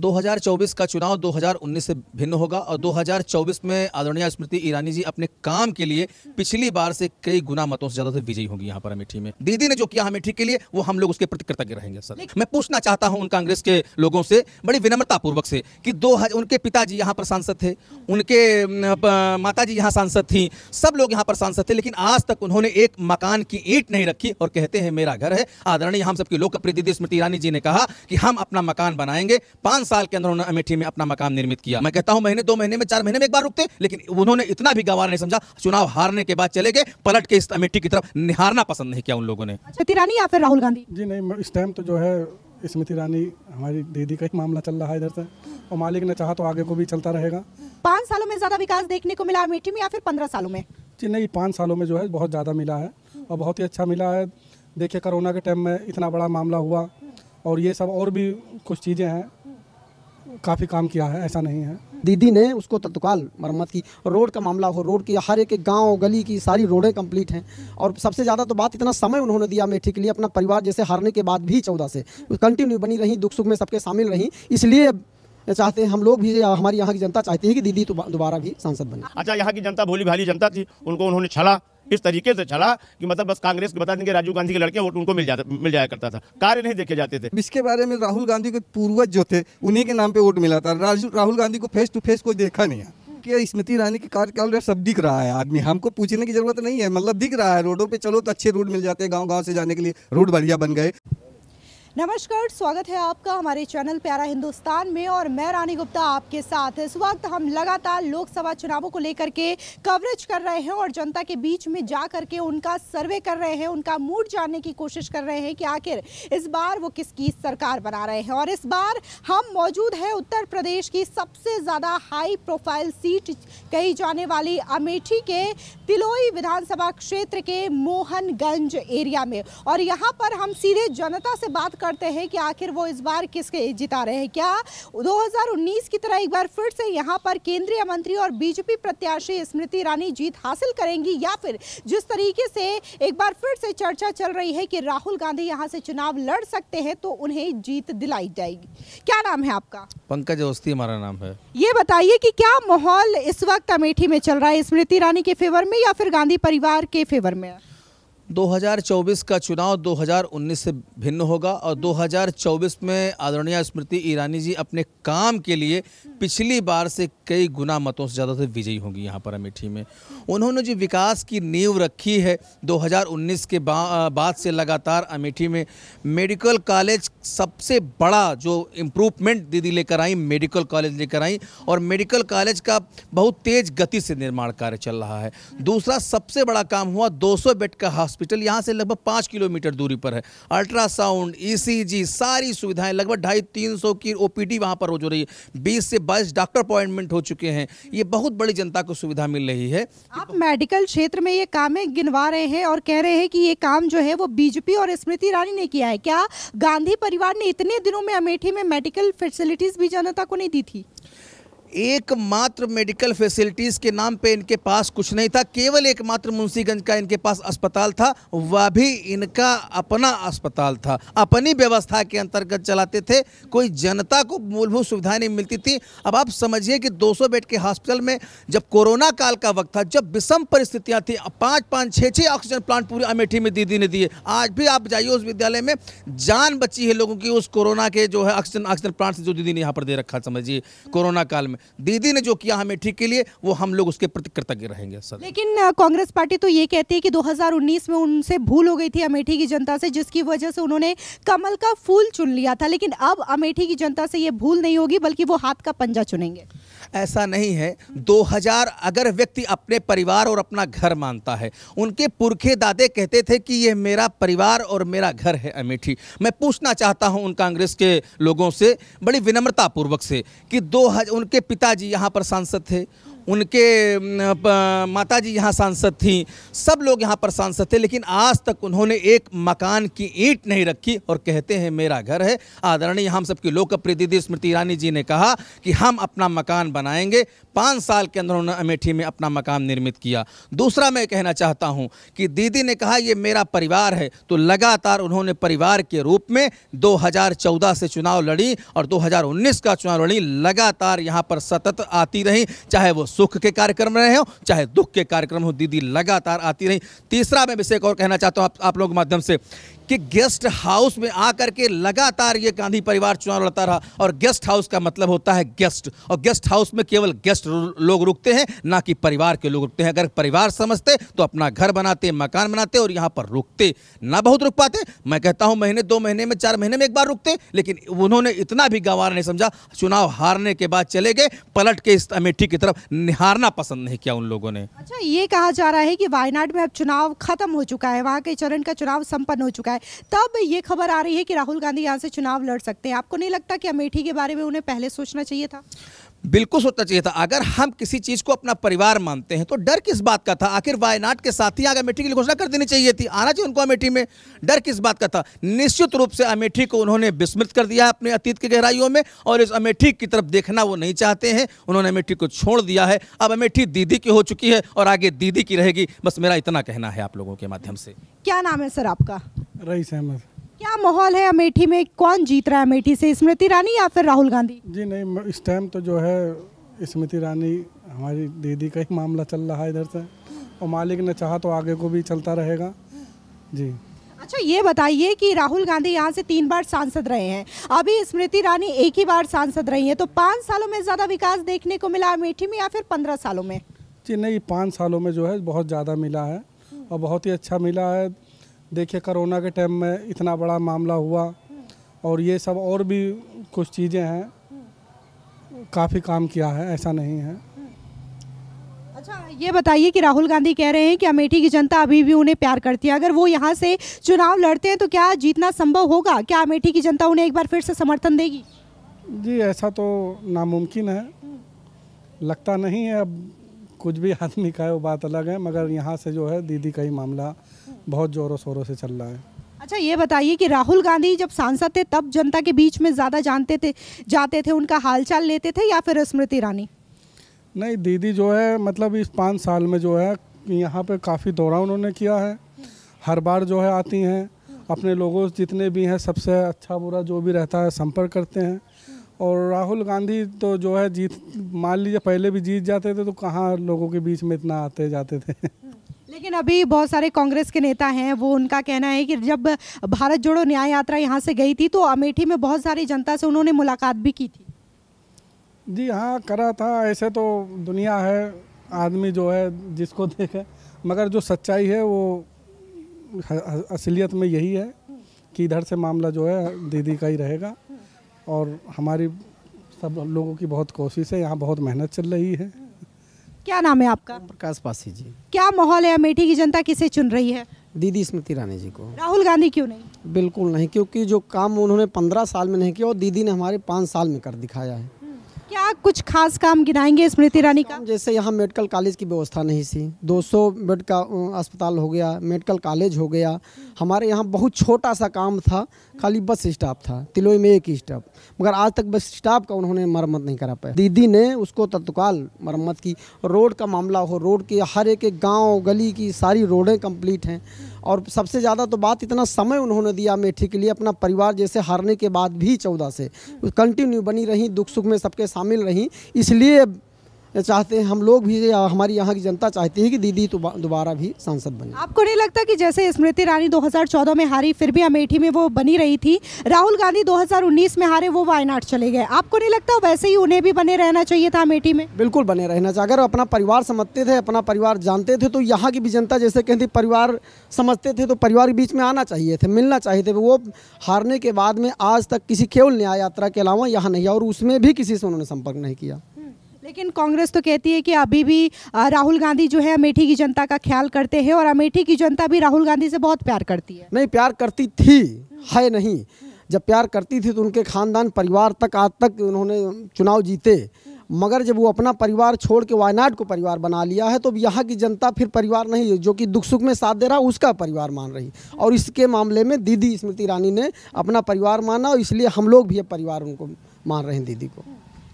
2024 का चुनाव 2019 से भिन्न होगा और 2024 में आदरणीय स्मृति ईरानी जी अपने काम के लिए पिछली बार से कई गुना मतों से ज्यादा से विजयी होगी यहाँ पर अमेठी में दीदी ने जो किया अमेठी के लिए वो हम लोग उसके प्रति कृतज्ञ रहेंगे सर मैं पूछना चाहता हूँ उन कांग्रेस के लोगों से बड़ी पूर्वक से कि दो उनके पिताजी यहाँ पर सांसद थे उनके माता जी यहाँ सांसद थी सब लोग यहाँ पर सांसद थे लेकिन आज तक उन्होंने एक मकान की ईट नहीं रखी और कहते हैं मेरा घर है आदरणीय हम सबके लोकप्रिय दीदी स्मृति ईरानी जी ने कहा कि हम अपना मकान बनाएंगे पांच साल के अंदर उन्होंने अमेठी में अपना मकान निर्मित किया मैं कहता हूँ महीने दो महीने में चार महीने में एक बार रुकते लेकिन उन्होंने इतना भी गंवार नहीं समझा चुनाव हारने के बाद चले गए पलट के इस अमेठी की तरफ निहारना पसंद नहीं किया उन लोगों ने अच्छा, रानी या फिर राहुल गांधी जी नहीं इस टाइम तो जो है स्मृति ईरानी हमारी दीदी का ही मामला चल रहा है इधर से और मालिक ने चाहा तो आगे को भी चलता रहेगा पाँच सालों में ज़्यादा विकास देखने को मिला अमेठी में या फिर पंद्रह सालों में जी नहीं पाँच सालों में जो है बहुत ज़्यादा मिला है और बहुत ही अच्छा मिला है देखिए कोरोना के टाइम में इतना बड़ा मामला हुआ और ये सब और भी कुछ चीज़ें हैं काफ़ी काम किया है ऐसा नहीं है दीदी ने उसको तत्काल मरम्मत की रोड का मामला हो रोड की हर एक गांव गली की सारी रोडें कंप्लीट हैं और सबसे ज़्यादा तो बात इतना समय उन्होंने दिया मेठी के लिए अपना परिवार जैसे हारने के बाद भी चौदह से कंटिन्यू बनी रही दुख सुख में सबके शामिल रहीं इसलिए चाहते हैं हम लोग भी हमारी यहाँ की जनता चाहती है कि दीदी तो दोबारा भी सांसद बने अच्छा यहाँ की जनता भोली भाली जनता थी उनको उन्होंने छला इस तरीके से चला कि मतलब बस कांग्रेस के बता देंगे राजीव गांधी के लड़के वोट उनको मिल जाता मिल जाया करता था कार्य नहीं देखे जाते थे इसके बारे में राहुल गांधी के पूर्वज जो थे उन्हीं के नाम पे वोट मिला था राहुल गांधी को फेस टू फेस कोई देखा नहीं है कि स्मृति ईरानी के कार्यकाल सब दिख रहा है आदमी हमको पूछने की जरूरत नहीं है मतलब दिख रहा है रोडों पे चलो तो अच्छे रोड मिल जाते हैं गांव गांव से जाने के लिए रोड बढ़िया बन गए नमस्कार स्वागत है आपका हमारे चैनल प्यारा हिंदुस्तान में और मैं रानी गुप्ता आपके साथ इस वक्त हम लगातार लोकसभा चुनावों को लेकर के कवरेज कर रहे हैं और जनता के बीच में जा करके उनका सर्वे कर रहे हैं उनका मूड जानने की कोशिश कर रहे हैं कि आखिर इस बार वो किसकी सरकार बना रहे हैं और इस बार हम मौजूद हैं उत्तर प्रदेश की सबसे ज़्यादा हाई प्रोफाइल सीट कही जाने वाली अमेठी के तिलोई विधानसभा क्षेत्र के मोहनगंज एरिया में और यहाँ पर हम सीधे जनता से बात कर करते हैं कि आखिर वो इस बार किसके जिता रहे हैं क्या 2019 की तरह एक बार फिर से यहाँ पर केंद्रीय मंत्री और बीजेपी प्रत्याशी स्मृति ईरानी जीत हासिल करेंगी या फिर जिस तरीके से एक बार फिर से चर्चा चल रही है कि राहुल गांधी यहाँ से चुनाव लड़ सकते हैं तो उन्हें जीत दिलाई जाएगी क्या नाम है आपका पंकज अवस्थी हमारा नाम है ये बताइए कि क्या माहौल इस वक्त अमेठी में चल रहा है स्मृति ईरानी के फेवर में या फिर गांधी परिवार के फेवर में 2024 का चुनाव 2019 से भिन्न होगा और 2024 में आदरणीय स्मृति ईरानी जी अपने काम के लिए पिछली बार से कई गुना मतों से ज़्यादा से विजयी होंगी यहाँ पर अमेठी में उन्होंने जो विकास की नींव रखी है 2019 के बाद से लगातार अमेठी में मेडिकल कॉलेज सबसे बड़ा जो इम्प्रूवमेंट दीदी लेकर आई मेडिकल कॉलेज लेकर आई और मेडिकल कॉलेज का बहुत तेज़ गति से निर्माण कार्य चल रहा है दूसरा सबसे बड़ा काम हुआ दो बेड का हॉस्पिटल हॉस्पिटल यहाँ से लगभग पाँच किलोमीटर दूरी पर है अल्ट्रासाउंड ईसीजी e सारी सुविधाएं लगभग ढाई तीन सौ की ओपीडी वहाँ पर हो जो रही है बीस से बाईस डॉक्टर अपॉइंटमेंट हो चुके हैं ये बहुत बड़ी जनता को सुविधा मिल रही है आप मेडिकल क्षेत्र में ये कामें गिनवा रहे हैं और कह रहे हैं कि ये काम जो है वो बीजेपी और स्मृति ईरानी ने किया है क्या गांधी परिवार ने इतने दिनों में अमेठी में मेडिकल फैसिलिटीज भी जनता को नहीं दी थी एकमात्र मेडिकल फैसिलिटीज़ के नाम पे इनके पास कुछ नहीं था केवल एकमात्र मुंशीगंज का इनके पास अस्पताल था वह भी इनका अपना अस्पताल था अपनी व्यवस्था के अंतर्गत चलाते थे कोई जनता को मूलभूत सुविधाएं नहीं मिलती थी अब आप समझिए कि 200 बेड के हॉस्पिटल में जब कोरोना काल का वक्त था जब विषम परिस्थितियाँ थी पाँच पाँच छः छः ऑक्सीजन प्लांट पूरी अमेठी में दीदी ने दिए आज भी आप जाइए उस विद्यालय में जान बची है लोगों की उस कोरोना के जो है ऑक्सीजन ऑक्सीजन प्लांट से जो दीदी ने यहाँ पर दे रखा समझिए कोरोना काल में में दीदी ने जो किया हमें ठीक के लिए वो हम लोग उसके प्रति कृतज्ञ रहेंगे सर लेकिन कांग्रेस पार्टी तो ये कहती है कि 2019 में उनसे भूल हो गई थी अमेठी की जनता से जिसकी वजह से उन्होंने कमल का फूल चुन लिया था लेकिन अब अमेठी की जनता से ये भूल नहीं होगी बल्कि वो हाथ का पंजा चुनेंगे ऐसा नहीं है 2000 अगर व्यक्ति अपने परिवार और अपना घर मानता है उनके पुरखे दादे कहते थे कि यह मेरा परिवार और मेरा घर है अमेठी मैं पूछना चाहता हूं उन कांग्रेस के लोगों से बड़ी विनम्रता पूर्वक से कि 2000 उनके पिताजी यहाँ पर सांसद थे उनके माता जी यहाँ सांसद थी सब लोग यहाँ पर सांसद थे लेकिन आज तक उन्होंने एक मकान की ईंट नहीं रखी और कहते हैं मेरा घर है आदरणीय हम सबकी लोकप्रिय दीदी स्मृति ईरानी जी ने कहा कि हम अपना मकान बनाएंगे पाँच साल के अंदर उन्होंने अमेठी में अपना मकान निर्मित किया दूसरा मैं कहना चाहता हूँ कि दीदी ने कहा ये मेरा परिवार है तो लगातार उन्होंने परिवार के रूप में दो से चुनाव लड़ी और दो का चुनाव लड़ी लगातार यहाँ पर सतत आती रही चाहे वो सुख के कार्यक्रम रहे हो चाहे दुख के कार्यक्रम हो दीदी लगातार आती रही तीसरा मैं विषय और कहना चाहता हूँ आप, आप लोग माध्यम से कि गेस्ट हाउस में आकर के लगातार ये गांधी परिवार चुनाव लड़ता रहा और गेस्ट हाउस का मतलब होता है गेस्ट और गेस्ट हाउस में केवल गेस्ट लोग रुकते हैं ना कि परिवार के लोग रुकते हैं अगर परिवार समझते तो अपना घर बनाते मकान बनाते और यहाँ पर रुकते ना बहुत रुक पाते मैं कहता हूँ महीने दो महीने में चार महीने में एक बार रुकते लेकिन उन्होंने इतना भी गंवार नहीं समझा चुनाव हारने के बाद चले गए पलट के इस अमेठी की तरफ निहारना पसंद नहीं किया उन लोगों ने अच्छा ये कहा जा रहा है कि वायनाड में अब चुनाव खत्म हो चुका है वहाँ के चरण का चुनाव संपन्न हो चुका है है तब ये खबर आ रही है कि राहुल गांधी यहाँ से चुनाव लड़ सकते हैं आपको नहीं लगता कि अमेठी के बारे में उन्हें पहले सोचना चाहिए था बिल्कुल सोचना चाहिए था अगर हम किसी चीज को अपना परिवार मानते हैं तो डर किस बात का था आखिर वायनाड के साथ ही आगे अमेठी लिए घोषणा कर देनी चाहिए थी आना चाहिए उनको अमेठी में डर किस बात का था निश्चित रूप से अमेठी को उन्होंने विस्मृत कर दिया है अपने अतीत की गहराइयों में और इस अमेठी की तरफ देखना वो नहीं चाहते हैं उन्होंने अमेठी को छोड़ दिया है अब अमेठी दीदी की हो चुकी है और आगे दीदी की रहेगी बस मेरा इतना कहना है आप लोगों के माध्यम से क्या नाम है सर आपका रईस अहमद क्या माहौल है अमेठी में कौन जीत रहा है अमेठी से स्मृति ईरानी या फिर राहुल गांधी जी नहीं इस टाइम तो जो है स्मृति ईरानी हमारी दीदी का ही मामला चल रहा है इधर से और मालिक ने चाहा तो आगे को भी चलता रहेगा जी अच्छा ये बताइए कि राहुल गांधी यहाँ से तीन बार सांसद रहे हैं अभी स्मृति ईरानी एक ही बार सांसद रही हैं तो पाँच सालों में ज़्यादा विकास देखने को मिला अमेठी में या फिर पंद्रह सालों में जी नहीं पाँच सालों में जो है बहुत ज़्यादा मिला है और बहुत ही अच्छा मिला है देखिए कोरोना के टाइम में इतना बड़ा मामला हुआ और ये सब और भी कुछ चीज़ें हैं काफ़ी काम किया है ऐसा नहीं है अच्छा ये बताइए कि राहुल गांधी कह रहे हैं कि अमेठी की जनता अभी भी उन्हें प्यार करती है अगर वो यहाँ से चुनाव लड़ते हैं तो क्या जीतना संभव होगा क्या अमेठी की जनता उन्हें एक बार फिर से समर्थन देगी जी ऐसा तो नामुमकिन है लगता नहीं है अब कुछ भी आदमी का है वो बात अलग है मगर यहाँ से जो है दीदी का ही मामला बहुत ज़ोरों शोरों से चल रहा है अच्छा ये बताइए कि राहुल गांधी जब सांसद थे तब जनता के बीच में ज़्यादा जानते थे जाते थे उनका हालचाल लेते थे या फिर स्मृति ईरानी नहीं दीदी जो है मतलब इस पाँच साल में जो है यहाँ पे काफ़ी दौरा उन्होंने किया है हर बार जो है आती हैं अपने लोगों जितने भी हैं सबसे अच्छा बुरा जो भी रहता है संपर्क करते हैं और राहुल गांधी तो जो है जीत मान लीजिए पहले भी जीत जाते थे तो कहाँ लोगों के बीच में इतना आते जाते थे लेकिन अभी बहुत सारे कांग्रेस के नेता हैं वो उनका कहना है कि जब भारत जोड़ो न्याय यात्रा यहाँ से गई थी तो अमेठी में बहुत सारी जनता से उन्होंने मुलाकात भी की थी जी हाँ करा था ऐसे तो दुनिया है आदमी जो है जिसको देखे मगर जो सच्चाई है वो असलियत में यही है कि इधर से मामला जो है दीदी का ही रहेगा और हमारी सब लोगों की बहुत कोशिश है यहाँ बहुत मेहनत चल रही है क्या नाम है आपका प्रकाश पासी जी क्या माहौल है अमेठी की जनता किसे चुन रही है दीदी स्मृति रानी जी को राहुल गांधी क्यों नहीं बिल्कुल नहीं क्योंकि जो काम उन्होंने पंद्रह साल में नहीं किया और दीदी ने हमारे पाँच साल में कर दिखाया है क्या कुछ खास काम गिनाएंगे स्मृति ईरानी का जैसे यहाँ मेडिकल कॉलेज की व्यवस्था नहीं थी 200 बेड का अस्पताल हो गया मेडिकल कॉलेज हो गया हमारे यहाँ बहुत छोटा सा काम था खाली बस स्टाफ था तिलोई में एक स्टाफ मगर आज तक बस स्टाफ का उन्होंने मरम्मत नहीं करा पाया दीदी ने उसको तत्काल मरम्मत की रोड का मामला हो रोड के हर एक गाँव गली की सारी रोडें कम्प्लीट हैं और सबसे ज़्यादा तो बात इतना समय उन्होंने दिया मेठी के लिए अपना परिवार जैसे हारने के बाद भी चौदह से कंटिन्यू बनी रही दुख सुख में सबके शामिल रहीं इसलिए चाहते हैं हम लोग भी हमारी यहाँ की जनता चाहती है कि दीदी तो दोबारा भी सांसद बने आपको नहीं लगता कि जैसे स्मृति ईरानी 2014 में हारी फिर भी अमेठी में वो बनी रही थी राहुल गांधी 2019 में हारे वो वायनाड चले गए आपको नहीं लगता वैसे ही उन्हें भी बने रहना चाहिए था अमेठी में बिल्कुल बने रहना चाहिए अगर अपना परिवार समझते थे अपना परिवार जानते थे तो यहाँ की भी जनता जैसे कहती परिवार समझते थे तो परिवार के बीच में आना चाहिए थे मिलना चाहिए थे वो हारने के बाद में आज तक किसी केवल न्याय यात्रा के अलावा यहाँ नहीं और उसमें भी किसी से उन्होंने संपर्क नहीं किया लेकिन कांग्रेस तो कहती है कि अभी भी राहुल गांधी जो है अमेठी की जनता का ख्याल करते हैं और अमेठी की जनता भी राहुल गांधी से बहुत प्यार करती है नहीं प्यार करती थी है नहीं जब प्यार करती थी तो उनके खानदान परिवार तक आज तक उन्होंने चुनाव जीते मगर जब वो अपना परिवार छोड़ के वायनाड को परिवार बना लिया है तो यहाँ की जनता फिर परिवार नहीं जो कि दुख सुख में साथ दे रहा उसका परिवार मान रही और इसके मामले में दीदी स्मृति ईरानी ने अपना परिवार माना और इसलिए हम लोग भी अब परिवार उनको मान रहे हैं दीदी को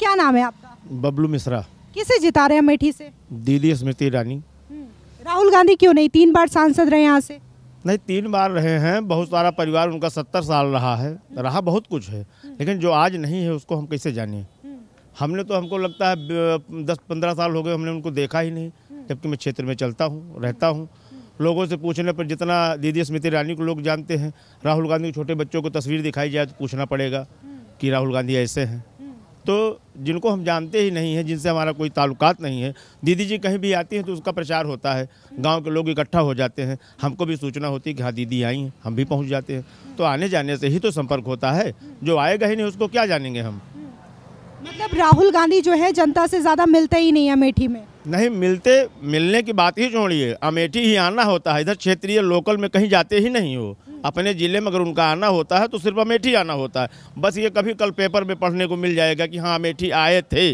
क्या नाम है आपका बबलू मिश्रा किसे जिता रहे हैं अमेठी से दीदी स्मृति ईरानी हम्म। राहुल गांधी क्यों नहीं तीन बार सांसद रहे यहाँ से नहीं तीन बार रहे हैं बहुत सारा परिवार उनका सत्तर साल रहा है हम्म। रहा बहुत कुछ है हम्म। लेकिन जो आज नहीं है उसको हम कैसे जाने हमने तो हमको लगता है दस पंद्रह साल हो गए हमने उनको देखा ही नहीं जबकि मैं क्षेत्र में चलता हूँ रहता हूँ लोगों से पूछने पर जितना दीदी स्मृति ईरानी को लोग जानते हैं राहुल गांधी के छोटे बच्चों को तस्वीर दिखाई जाए तो पूछना पड़ेगा कि राहुल गांधी ऐसे हैं तो जिनको हम जानते ही नहीं हैं जिनसे हमारा कोई ताल्लुकात नहीं है दीदी जी कहीं भी आती हैं तो उसका प्रचार होता है गांव के लोग इकट्ठा हो जाते हैं हमको भी सूचना होती है कि हाँ दीदी आई हैं हम भी पहुंच जाते हैं तो आने जाने से ही तो संपर्क होता है जो आएगा ही नहीं उसको क्या जानेंगे हम मतलब राहुल गांधी जो है जनता से ज़्यादा मिलते ही नहीं अमेठी में नहीं मिलते मिलने की बात ही छोड़िए अमेठी ही आना होता है इधर क्षेत्रीय लोकल में कहीं जाते ही नहीं हो अपने ज़िले में अगर उनका आना होता है तो सिर्फ अमेठी आना होता है बस ये कभी कल पेपर में पढ़ने को मिल जाएगा कि हाँ अमेठी आए थे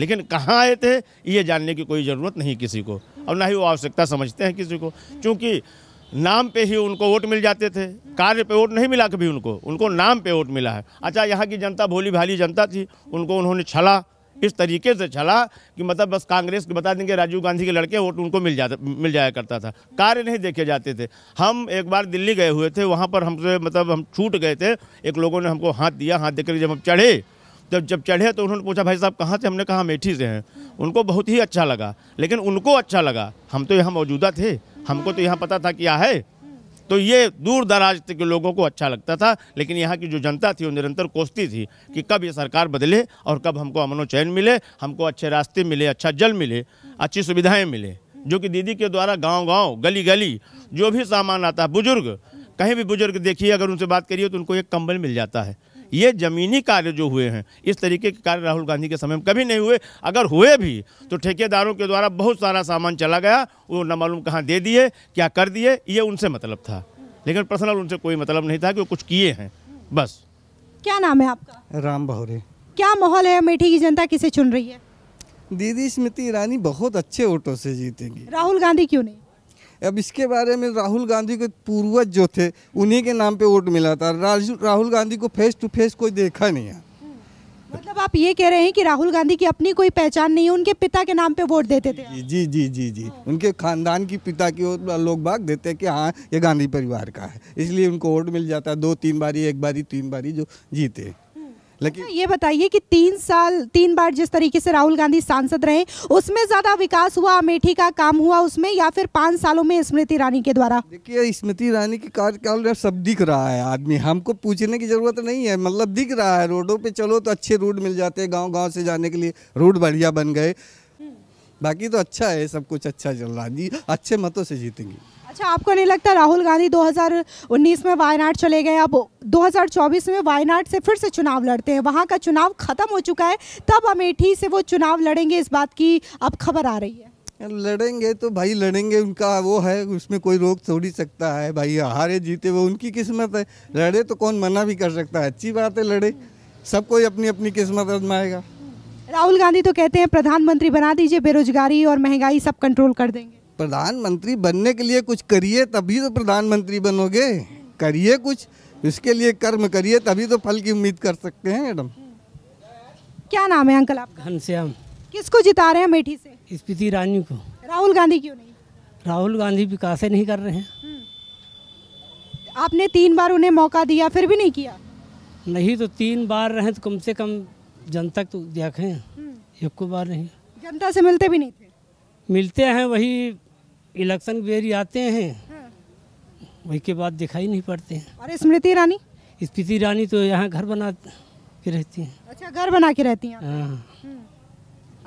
लेकिन कहाँ आए थे ये जानने की कोई ज़रूरत नहीं किसी को और ना ही वो आवश्यकता समझते हैं किसी को क्योंकि नाम पे ही उनको वोट मिल जाते थे कार्य पे वोट नहीं मिला कभी उनको उनको नाम पे वोट मिला है अच्छा यहाँ की जनता भोली भाली जनता थी उनको उन्होंने छला इस तरीके से चला कि मतलब बस कांग्रेस के बता देंगे राजीव गांधी के लड़के वोट उनको मिल जाता मिल जाया करता था कार्य नहीं देखे जाते थे हम एक बार दिल्ली गए हुए थे वहाँ पर हमसे मतलब हम छूट गए थे एक लोगों ने हमको हाथ दिया हाथ देकर जब हम चढ़े जब जब चढ़े तो उन्होंने पूछा भाई साहब कहाँ से हमने कहा मेठी से हैं उनको बहुत ही अच्छा लगा लेकिन उनको अच्छा लगा हम तो यहाँ मौजूदा थे हमको तो यहाँ पता था क्या है तो ये दूर दराज के लोगों को अच्छा लगता था लेकिन यहाँ की जो जनता थी वो निरंतर कोसती थी कि कब ये सरकार बदले और कब हमको अमनो चैन मिले हमको अच्छे रास्ते मिले अच्छा जल मिले अच्छी सुविधाएँ मिले जो कि दीदी के द्वारा गांव गांव गली गली जो भी सामान आता है बुजुर्ग कहीं भी बुजुर्ग देखिए अगर उनसे बात करिए तो उनको एक कंबल मिल जाता है ये ज़मीनी कार्य जो हुए हैं इस तरीके के कार्य राहुल गांधी के समय में कभी नहीं हुए अगर हुए भी तो ठेकेदारों के द्वारा बहुत सारा सामान चला गया वो न मालूम कहाँ दे दिए क्या कर दिए ये उनसे मतलब था लेकिन पर्सनल उनसे कोई मतलब नहीं था कि वो कुछ किए हैं बस क्या नाम है आपका राम बहुरे क्या माहौल है अमेठी की जनता किसे चुन रही है दीदी स्मृति ईरानी बहुत अच्छे वोटों से जीतेंगी राहुल गांधी क्यों नहीं अब इसके बारे में राहुल गांधी के पूर्वज जो थे उन्हीं के नाम पे वोट मिला था राहुल गांधी को फेस टू फेस कोई देखा नहीं है मतलब आप ये कह रहे हैं कि राहुल गांधी की अपनी कोई पहचान नहीं है उनके पिता के नाम पे वोट देते थे जी जी जी जी जी उनके खानदान की पिता की ओर लोग भाग देते हैं कि हाँ ये गांधी परिवार का है इसलिए उनको वोट मिल जाता है दो तीन बारी एक बारी तीन बारी जो जीते लेकिन अच्छा, ये बताइए कि तीन साल तीन बार जिस तरीके से राहुल गांधी सांसद रहे उसमें ज़्यादा विकास हुआ अमेठी का काम हुआ उसमें या फिर पांच सालों में स्मृति ईरानी के द्वारा देखिए स्मृति ईरानी की कार्यकाल सब दिख रहा है आदमी हमको पूछने की ज़रूरत नहीं है मतलब दिख रहा है रोडों पे चलो तो अच्छे रोड मिल जाते हैं गाँव गाँव से जाने के लिए रोड बढ़िया बन गए हम्म। बाकी तो अच्छा है सब कुछ अच्छा चल रहा है जी अच्छे मतों से जीतेंगे अच्छा आपको नहीं लगता राहुल गांधी 2019 में वायनाड चले गए अब 2024 में वायनाड से फिर से चुनाव लड़ते हैं वहाँ का चुनाव खत्म हो चुका है तब अमेठी से वो चुनाव लड़ेंगे इस बात की अब खबर आ रही है लड़ेंगे तो भाई लड़ेंगे उनका वो है उसमें कोई रोक थोड़ी सकता है भाई हारे जीते वो उनकी किस्मत है लड़े तो कौन मना भी कर सकता है अच्छी बात है लड़े सब कोई अपनी अपनी किस्मत आजमाएगा राहुल गांधी तो कहते हैं प्रधानमंत्री बना दीजिए बेरोजगारी और महंगाई सब कंट्रोल कर देंगे प्रधानमंत्री बनने के लिए कुछ करिए तभी तो प्रधानमंत्री बनोगे करिए कुछ इसके लिए कर्म करिए तभी तो फल की उम्मीद कर सकते हैं मैडम क्या नाम है अंकल आप घनश्याम किसको जिता रहे हैं मेठी से स्पीति रानी को राहुल गांधी क्यों नहीं राहुल गांधी विकास नहीं कर रहे हैं हम्म। आपने तीन बार उन्हें मौका दिया फिर भी नहीं किया नहीं तो तीन बार रहे तो कम से कम जनता तो देखे हम्म। एक को बार नहीं जनता से मिलते भी नहीं थे मिलते हैं वही इलेक्शन बेरी आते हैं हाँ। वही के बाद दिखाई नहीं पड़ते हैं और स्मृति ईरानी स्मृति ईरानी तो यहाँ घर बना के रहती हैं अच्छा घर बना के रहती हैं हाँ हम्म।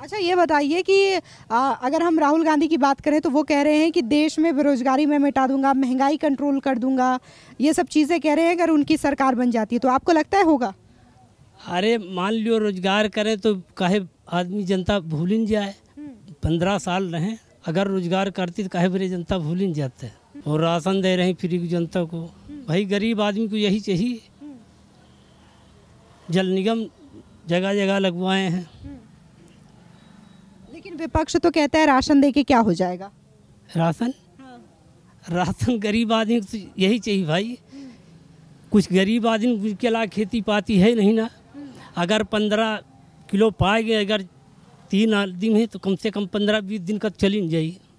अच्छा ये बताइए कि आ, अगर हम राहुल गांधी की बात करें तो वो कह रहे हैं कि देश में बेरोजगारी मैं मिटा दूंगा महंगाई कंट्रोल कर दूंगा ये सब चीज़ें कह रहे हैं अगर उनकी सरकार बन जाती है तो आपको लगता है होगा अरे मान लियो रोजगार करे तो कहे आदमी जनता भूल ही जाए हम्म। पंद्रह साल रहें अगर रोजगार करती तो कहे बड़े जनता भूल नहीं जाते और राशन दे रहे फ्री जनता को भाई गरीब आदमी को यही चाहिए जल निगम जगह जगह लगवाए हैं लेकिन विपक्ष तो कहता है राशन दे के क्या हो जाएगा राशन हाँ। राशन गरीब आदमी को तो यही चाहिए भाई कुछ गरीब आदमी के ला खेती पाती है नहीं ना हम्म। अगर पंद्रह किलो पाए गए अगर तीन आदमी है तो कम से कम पंद्रह बीस दिन का चली जाइए